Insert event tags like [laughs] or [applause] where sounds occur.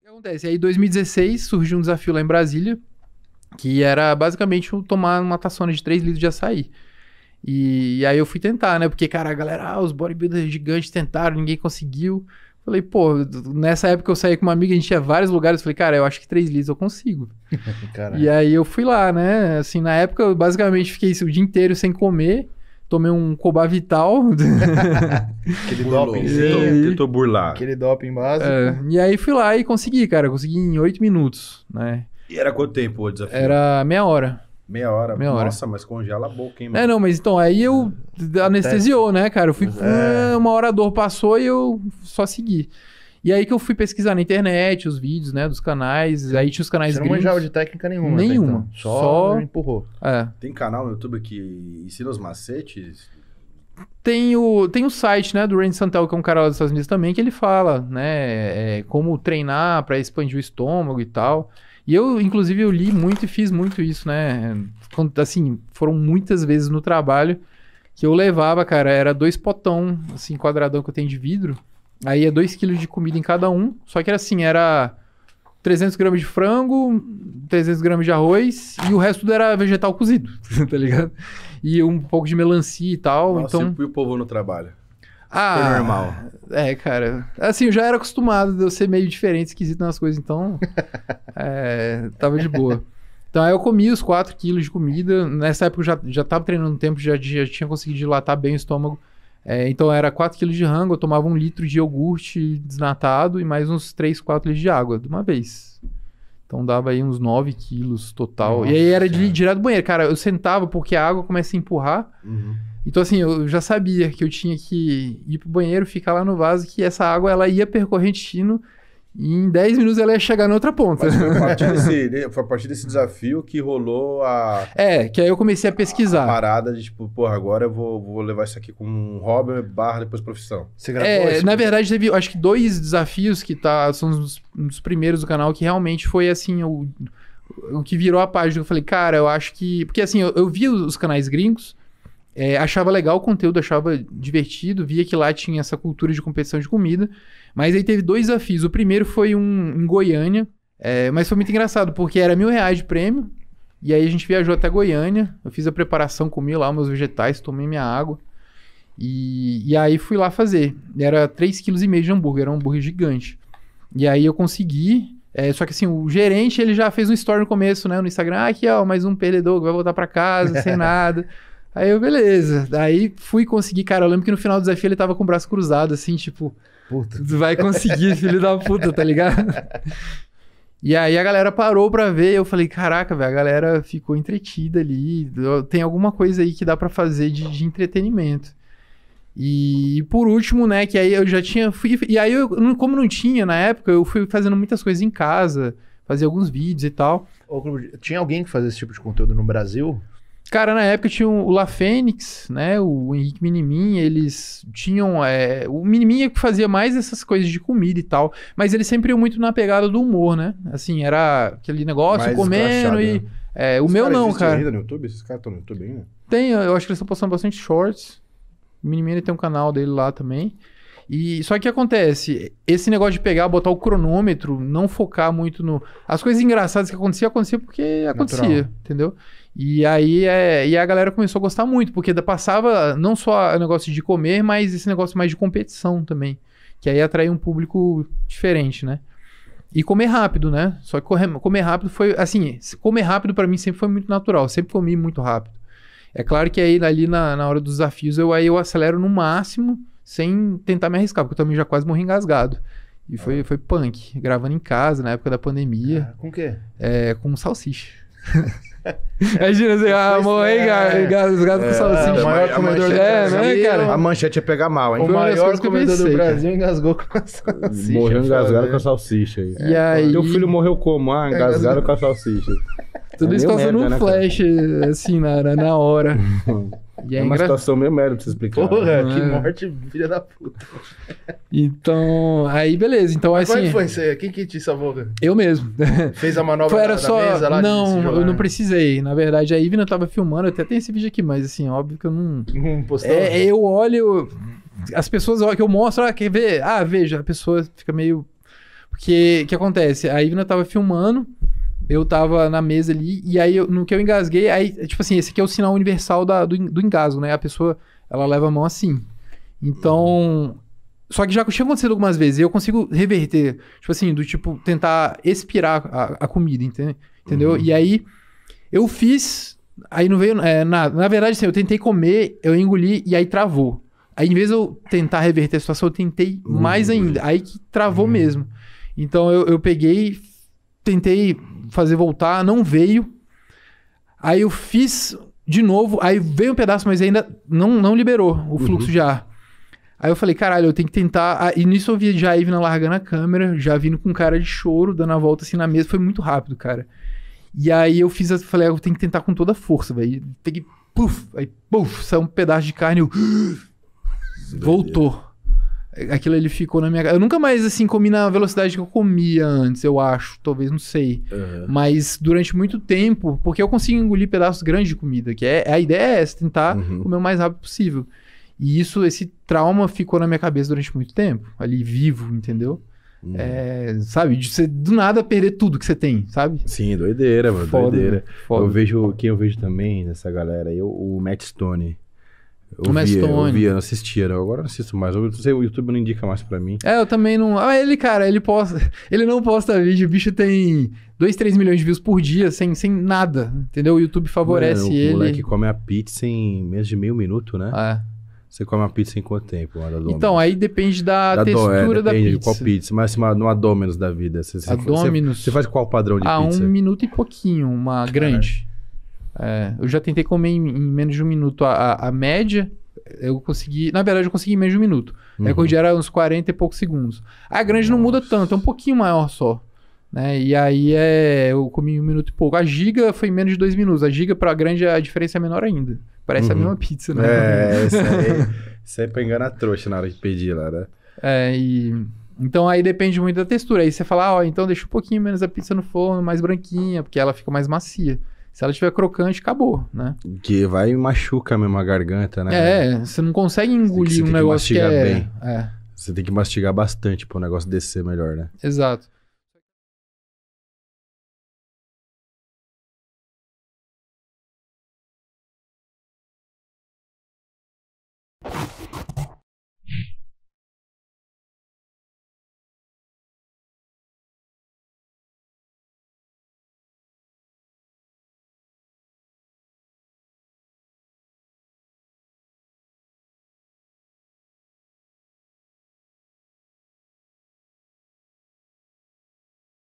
O que acontece? Aí, em 2016, surgiu um desafio lá em Brasília, que era basicamente tomar uma taçona de 3 litros de açaí. E, e, aí eu fui tentar, né? Porque, cara, a galera, ah, os bodybuilders gigantes tentaram, ninguém conseguiu. Falei, pô, nessa época eu saí com uma amiga, a gente tinha vários lugares. Falei, cara, eu acho que 3 litros eu consigo. [laughs] Caralho. E aí eu fui lá, né? Assim, na época eu basicamente fiquei o dia inteiro sem comer tomei um Cobavital. [laughs] Aquele dopingzinho, Tentou, burlar. Aquele doping básico. É, e aí fui lá e consegui, cara. Consegui em oito minutos, né? E era quanto tempo o desafio? Era meia hora. Meia hora. Meia Nossa, mas congela a boca, hein, mano? É, não, mas então, aí eu... Anestesiou, né, cara? Eu fui... É. Uma hora a dor passou e eu só segui. E aí que eu fui pesquisar na internet os vídeos, né, dos canais. Aí tinha os canais Você não gringos. manjava de técnica nenhuma. Né, nenhuma. Então. Só, Só... empurrou. É. Tem canal no YouTube que ensina os macetes? Tem o, tem o site, né, do Randy Santel, que é um cara lá dos Estados Unidos também, que ele fala, né, é, como treinar para expandir o estômago e tal. E eu, inclusive, eu li muito e fiz muito isso, né? assim, foram muitas vezes no trabalho que eu levava, cara, era dois potão, assim, quadradão que eu tenho de vidro. Aí é 2 kg de comida em cada um. Só que era assim, era 300 gramas de frango, 300 gramas de arroz e o resto era vegetal cozido, [laughs] tá ligado? E um pouco de melancia e tal. Nossa, então... e o povo no trabalho? Ah, Foi normal. É, cara. Assim, eu já era acostumado de eu ser meio diferente, esquisito nas coisas, então. [laughs] é, tava de boa. Então aí eu comi os 4 quilos de comida. Nessa época eu já, já tava treinando um tempo, já, já tinha conseguido dilatar bem o estômago. É, então era 4 kg de rango, eu tomava um litro de iogurte desnatado e mais uns 3, 4 litros de água de uma vez. Então dava aí uns 9 quilos total. Nossa, e aí era de ir direto do banheiro. Cara, eu sentava porque a água começa a empurrar. Uhum. Então, assim, eu já sabia que eu tinha que ir pro banheiro, ficar lá no vaso, que essa água ela ia percorrendo e em 10 minutos ela ia chegar na outra ponta. Mas foi, a partir [laughs] desse, né, foi a partir desse desafio que rolou a. É, que aí eu comecei a pesquisar. A parada de tipo, porra, agora eu vou, vou levar isso aqui com um hobby, barra depois profissão. Você gravou é, isso? Na verdade, teve acho que dois desafios que tá, são uns, primeiros do canal que realmente foi assim. O, o que virou a página. Eu falei, cara, eu acho que. Porque assim, eu, eu vi os canais gringos é, achava legal o conteúdo, achava divertido, via que lá tinha essa cultura de competição de comida. Mas aí teve dois desafios. O primeiro foi um em Goiânia, é, mas foi muito engraçado, porque era mil reais de prêmio. E aí a gente viajou até Goiânia. Eu fiz a preparação, comi lá meus vegetais, tomei minha água. E, e aí fui lá fazer. Era 3,5 kg de hambúrguer, era um hambúrguer gigante. E aí eu consegui. É, só que assim, o gerente ele já fez um story no começo, né? No Instagram, ah, aqui ó, mais um perdedor que vai voltar para casa sem [laughs] nada. Aí eu, beleza. Daí fui conseguir, cara. Eu lembro que no final do desafio ele tava com o braço cruzado, assim, tipo, puta. vai conseguir, filho da puta, tá ligado? [laughs] E aí a galera parou pra ver, eu falei, caraca, velho, a galera ficou entretida ali, tem alguma coisa aí que dá para fazer de, de, entretenimento. E, por último, né, que aí eu já tinha, fui, e aí eu, como não tinha na época, eu fui fazendo muitas coisas em casa, fazia alguns vídeos e tal. Tinha alguém que fazia esse tipo de conteúdo no Brasil? Cara, na época tinha o La Fênix, né? O Henrique Minimin, eles tinham. É, o Minimin é que fazia mais essas coisas de comida e tal. Mas ele sempre iam muito na pegada do humor, né? Assim, era aquele negócio mais comendo e. Né? É, o meu não, cara. Ainda no YouTube? Esses caras estão no YouTube ainda? Tem, eu acho que eles estão postando bastante shorts. O Minimin tem um canal dele lá também. E só que acontece, esse negócio de pegar, botar o cronômetro, não focar muito no. As coisas engraçadas que acontecia, acontecia porque acontecia, Natural. entendeu? E aí é, e a galera começou a gostar muito, porque passava não só o negócio de comer, mas esse negócio mais de competição também. Que aí atraía um público diferente, né? E comer rápido, né? Só que comer rápido foi. Assim, comer rápido para mim sempre foi muito natural, sempre comi muito rápido. É claro que aí ali na, na hora dos desafios eu, aí eu acelero no máximo sem tentar me arriscar, porque eu também já quase morri engasgado. E foi, ah. foi punk, gravando em casa na época da pandemia. Ah, com o quê? É, com salsicha. [laughs] [laughs] Imagina assim, ah, morri engasgado é, com salsicha. O maior comedor né, cara? É. É, a manchete é né, ia pegar mal, hein? O maior comedor do Brasil engasgou com a salsicha. Morreu engasgado com a salsicha. E aí... Teu filho morreu como? Ah, engasgado com a salsicha. [laughs] Tudo é isso passando um né, flash, assim, na, na, na hora. E é, é uma engra... situação meio merda pra você explicar. Né? Porra, né? que é. morte, filha da puta. Então, aí beleza. Então, Mas assim. foi isso aí? Quem que te salvou? Cara? Eu mesmo. Fez a manobra foi, era da, só... Da mesa lá? Não, eu não precisei. Na verdade, a Ivna tava filmando, até tem esse vídeo aqui, mas assim, óbvio que eu não. Não postou? É, eu olho. As pessoas que eu mostro, ah, quer ver? Ah, veja, a pessoa fica meio. Porque o que acontece? A Ivna tava filmando eu tava na mesa ali, e aí eu, no que eu engasguei, aí, tipo assim, esse aqui é o sinal universal da, do, do engasgo, né? A pessoa, ela leva a mão assim. Então. Só que já tinha acontecido algumas vezes, e eu consigo reverter. Tipo assim, do tipo, tentar expirar a, a comida, entende? entendeu? Uhum. E aí, eu fiz, aí não veio. É, na, na verdade, assim, eu tentei comer, eu engoli, e aí travou. Aí, em vez de eu tentar reverter a situação, eu tentei uhum. mais ainda. Aí que travou uhum. mesmo. Então, eu, eu peguei, tentei fazer voltar, não veio. Aí eu fiz de novo, aí veio um pedaço, mas ainda não, não liberou o uhum. fluxo uhum. de ar. Aí eu falei, caralho, eu tenho que tentar. Ah, e nisso eu vi já Ivna largando a câmera, já vindo com cara de choro, dando a volta assim na mesa. Foi muito rápido, cara. E aí eu fiz, falei, ah, eu tenho que tentar com toda a força, velho. que puf, aí, puf, saiu um pedaço de carne, eu... [gasps] Voltou. Aquilo ele ficou na minha Eu nunca mais, assim, comi na velocidade que eu comia antes, eu acho. Talvez, não sei. Uhum. Mas durante muito tempo, porque eu consigo engolir pedaços grandes de comida, que é a ideia é essa, tentar uhum. comer o mais rápido possível. E isso, esse trauma ficou na minha cabeça durante muito tempo, ali vivo, entendeu? Uhum. É, sabe, de você do nada perder tudo que você tem, sabe? Sim, doideira, mano, foda, doideira. Foda. Eu vejo, quem eu vejo também nessa galera aí, é o Matt Stone. Eu Matt via, Eu via, assistia, né? agora não assisto mais. Eu, sei, o YouTube não indica mais pra mim. É, eu também não. Ah, ele, cara, ele posta. [laughs] Ele não posta vídeo. O bicho tem 2, 3 milhões de views por dia, sem, sem nada. Entendeu? O YouTube favorece Mano, o ele. O moleque come a pizza em menos de meio minuto, né? Ah. Você come a pizza em quanto tempo? então, aí depende da, da textura do, é, da pizza. De qual pizza. Mas uma, assim, uma Domino's da vida. Você, você, você, faz qual padrão de ah, pizza? Ah, um minuto e pouquinho, uma grande. É, eu já tentei comer em, em, menos de um minuto a, a, a, média. Eu consegui. Na verdade, eu consegui em menos de um minuto. É uhum. A recorde era uns 40 e poucos segundos. A grande Nossa. não muda tanto, é um pouquinho maior só. Né? E aí é, eu comi um minuto e pouco. A giga foi menos de dois minutos. A giga para a grande a diferença é menor ainda. Parece uhum. a mesma pizza, né? É, [laughs] isso aí, isso aí é pra enganar a trouxa na hora de pedir lá, né? É, e. Então aí depende muito da textura. Aí você fala, ah, ó, oh, então deixa um pouquinho menos a pizza no forno, mais branquinha, porque ela fica mais macia. Se ela tiver crocante, acabou, né? Que vai e machuca mesmo a garganta, né? É, você não consegue engolir você tem, você um tem negócio que, que é, bem. É. Você tem que mastigar bastante para o negócio descer melhor, né? Exato.